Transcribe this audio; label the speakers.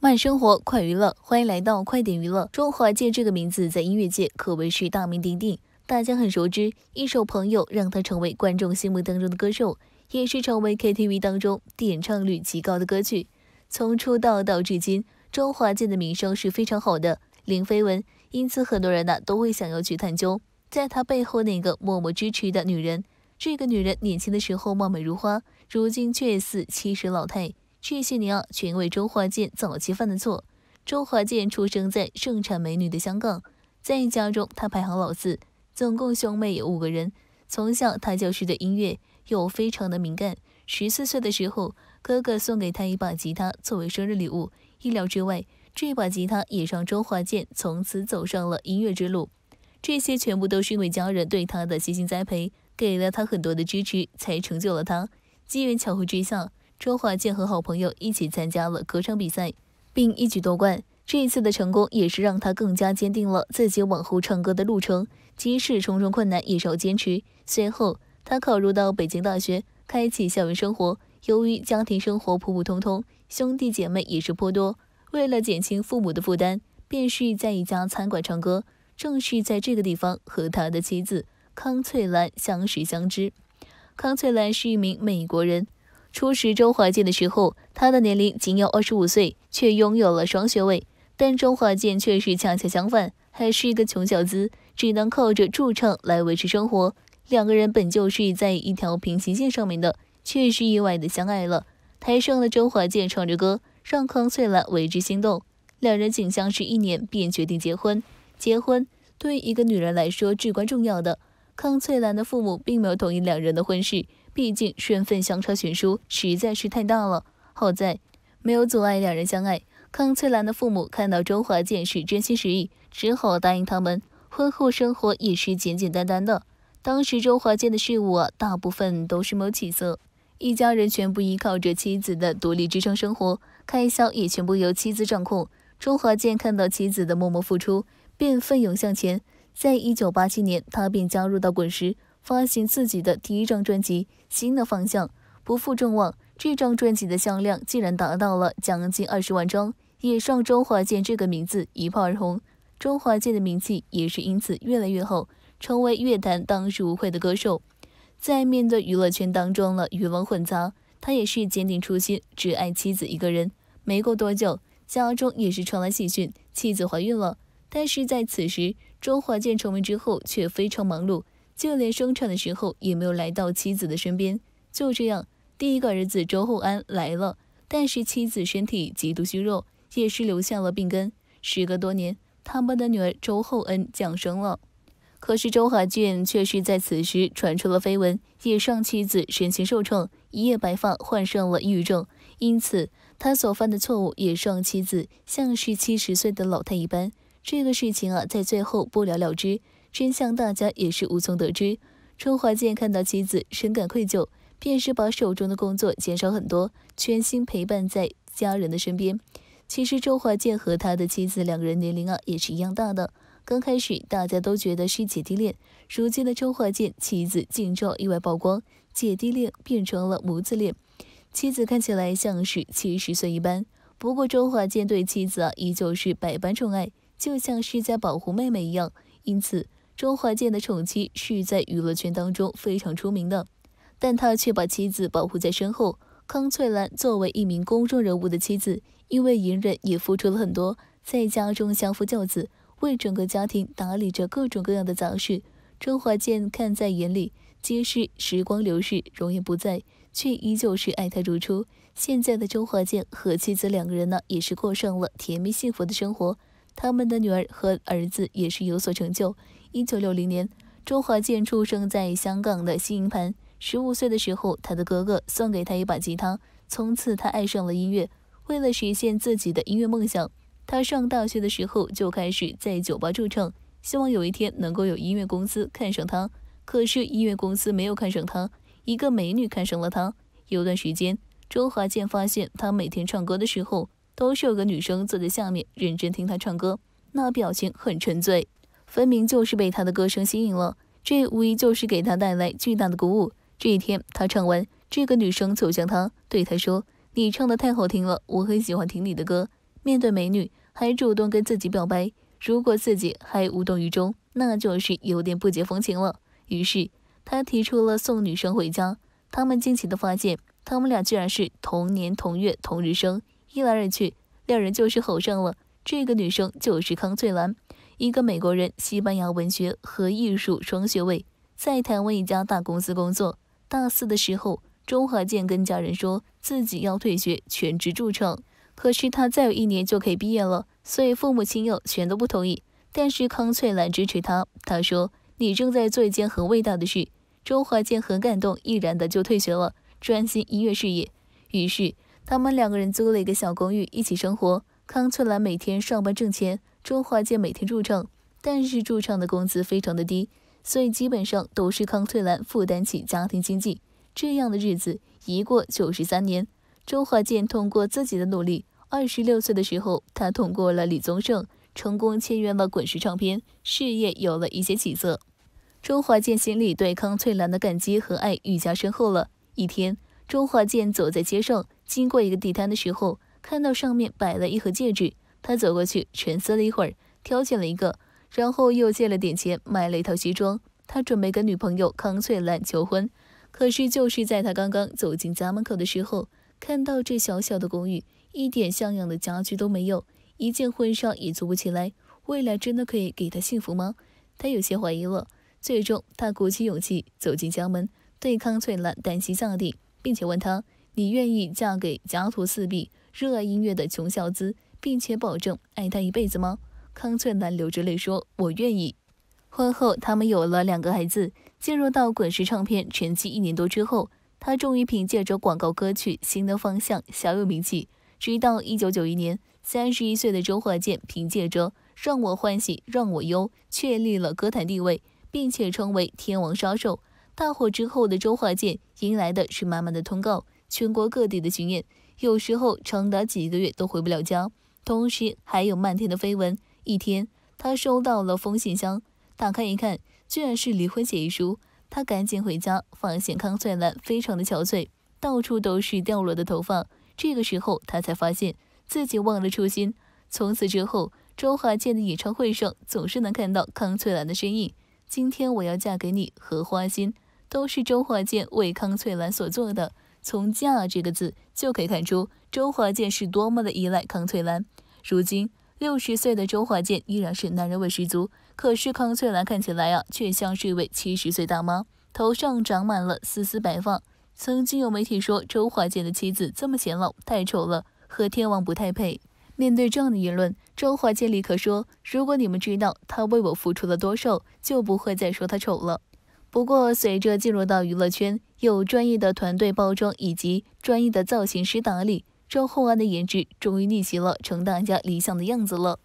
Speaker 1: 慢生活，快娱乐，欢迎来到快点娱乐。周华健这个名字在音乐界可谓是大名鼎鼎，大家很熟知一首《朋友》，让他成为观众心目当中的歌手，也是成为 KTV 当中点唱率极高的歌曲。从出道到至今，周华健的名声是非常好的，零绯闻，因此很多人呢都会想要去探究，在他背后那个默默支持的女人。这个女人年轻的时候貌美如花，如今却似七十老太。这些年啊，全为周华健早期犯的错。周华健出生在盛产美女的香港，在家中他排行老四，总共兄妹有五个人。从小他就学的音乐，又非常的敏感。十四岁的时候，哥哥送给他一把吉他作为生日礼物。意料之外，这把吉他也让周华健从此走上了音乐之路。这些全部都是因为家人对他的悉心栽培。给了他很多的支持，才成就了他。机缘巧合之下，周华健和好朋友一起参加了歌唱比赛，并一举夺冠。这一次的成功，也是让他更加坚定了自己往后唱歌的路程，即使重重困难，也要坚持。随后，他考入到北京大学，开启校园生活。由于家庭生活普普通通，兄弟姐妹也是颇多。为了减轻父母的负担，便是在一家餐馆唱歌。正是在这个地方，和他的妻子。康翠兰相识相知，康翠兰是一名美国人。初识周华健的时候，她的年龄仅有二十五岁，却拥有了双学位。但周华健却是恰恰相反，还是一个穷小子，只能靠着驻唱来维持生活。两个人本就是在一条平行线上面的，却是意外的相爱了。台上的周华健唱着歌，让康翠兰为之心动。两人仅相识一年便决定结婚。结婚对一个女人来说至关重要的。康翠兰的父母并没有同意两人的婚事，毕竟身份相差悬殊，实在是太大了。好在没有阻碍两人相爱。康翠兰的父母看到周华健是真心实意，只好答应他们。婚后生活也是简简单单的。当时周华健的事务啊，大部分都是没有起色，一家人全部依靠着妻子的独立支撑生活，开销也全部由妻子掌控。周华健看到妻子的默默付出，便奋勇向前。在一九八七年，他便加入到滚石，发行自己的第一张专辑《新的方向》，不负众望，这张专辑的销量竟然达到了将近二十万张，也让周华健这个名字一炮而红。周华健的名气也是因此越来越厚，成为乐坛当之无愧的歌手。在面对娱乐圈当中的鱼龙混杂，他也是坚定初心，只爱妻子一个人。没过多久，家中也是传来喜讯，妻子怀孕了。但是在此时，周华健成名之后，却非常忙碌，就连生产的时候也没有来到妻子的身边。就这样，第一个儿子周厚安来了，但是妻子身体极度虚弱，也是留下了病根。时隔多年，他们的女儿周厚恩降生了，可是周华健却是在此时传出了绯闻，也让妻子身心受创，一夜白发，患上了抑郁症。因此，他所犯的错误也让妻子像是七十岁的老太一般。这个事情啊，在最后不了了之，真相大家也是无从得知。周华健看到妻子深感愧疚，便是把手中的工作减少很多，全心陪伴在家人的身边。其实周华健和他的妻子两个人年龄啊也是一样大的。刚开始大家都觉得是姐弟恋，如今的周华健妻子近照意外曝光，姐弟恋变成了母子恋。妻子看起来像是七十岁一般，不过周华健对妻子啊依旧是百般宠爱。就像是在保护妹妹一样，因此周华健的宠妻是在娱乐圈当中非常出名的。但他却把妻子保护在身后。康翠兰作为一名公众人物的妻子，因为隐忍也付出了很多，在家中相夫教子，为整个家庭打理着各种各样的杂事。周华健看在眼里，皆是时光流逝，容颜不在，却依旧是爱她如初。现在的周华健和妻子两个人呢，也是过上了甜蜜幸福的生活。他们的女儿和儿子也是有所成就。一九六零年，周华健出生在香港的新营盘。十五岁的时候，他的哥哥送给他一把吉他，从此他爱上了音乐。为了实现自己的音乐梦想，他上大学的时候就开始在酒吧驻唱，希望有一天能够有音乐公司看上他。可是音乐公司没有看上他，一个美女看上了他。有段时间，周华健发现他每天唱歌的时候。都是有个女生坐在下面认真听他唱歌，那表情很沉醉，分明就是被他的歌声吸引了。这无疑就是给他带来巨大的鼓舞。这一天，他唱完，这个女生走向他，对他说：“你唱的太好听了，我很喜欢听你的歌。”面对美女，还主动跟自己表白。如果自己还无动于衷，那就是有点不解风情了。于是，他提出了送女生回家。他们惊奇的发现，他们俩居然是同年同月同日生。一来二去，两人就是吼上了。这个女生就是康翠兰，一个美国人，西班牙文学和艺术双学位，在台湾一家大公司工作。大四的时候，钟华健跟家人说自己要退学，全职驻唱。可是他再有一年就可以毕业了，所以父母亲友全都不同意。但是康翠兰支持他，他说：“你正在做一件很伟大的事。”周华健很感动，毅然的就退学了，专心音乐事业。于是。他们两个人租了一个小公寓，一起生活。康翠兰每天上班挣钱，周华健每天驻唱，但是驻唱的工资非常的低，所以基本上都是康翠兰负担起家庭经济。这样的日子一过就是三年。周华健通过自己的努力，二十六岁的时候，他通过了李宗盛，成功签约了滚石唱片，事业有了一些起色。周华健心里对康翠兰的感激和爱愈加深厚了。一天，周华健走在街上。经过一个地摊的时候，看到上面摆了一盒戒指，他走过去沉思了一会儿，挑选了一个，然后又借了点钱买了一套西装。他准备跟女朋友康翠兰求婚，可是就是在他刚刚走进家门口的时候，看到这小小的公寓，一点像样的家具都没有，一件婚纱也租不起来。未来真的可以给他幸福吗？他有些怀疑了。最终，他鼓起勇气走进家门，对康翠兰单膝下地，并且问他。你愿意嫁给家徒四壁、热爱音乐的穷小子，并且保证爱他一辈子吗？康翠兰流着泪说：“我愿意。”婚后，他们有了两个孩子。进入到滚石唱片沉寂一年多之后，他终于凭借着广告歌曲《新的方向》小有名气。直到一九九一年，三十一岁的周华健凭借着《让我欢喜让我忧》确立了歌坛地位，并且成为天王杀手。大火之后的周华健迎来的是满满的通告。全国各地的巡演，有时候长达几个月都回不了家，同时还有漫天的绯闻。一天，他收到了封信箱，打开一看，居然是离婚协议书。他赶紧回家，发现康翠兰非常的憔悴，到处都是掉落的头发。这个时候，他才发现自己忘了初心。从此之后，周华健的演唱会上总是能看到康翠兰的身影。今天我要嫁给你和花心，都是周华健为康翠兰所做的。从“嫁”这个字就可以看出周华健是多么的依赖康翠兰。如今六十岁的周华健依然是男人味十足，可是康翠兰看起来啊，却像是一位七十岁大妈，头上长满了丝丝白发。曾经有媒体说周华健的妻子这么显老太丑了，和天王不太配。面对这样的言论，周华健立刻说：“如果你们知道他为我付出了多少，就不会再说他丑了。”不过随着进入到娱乐圈。有专业的团队包装，以及专业的造型师打理，张厚安的颜值终于逆袭了，成大家理想的样子了。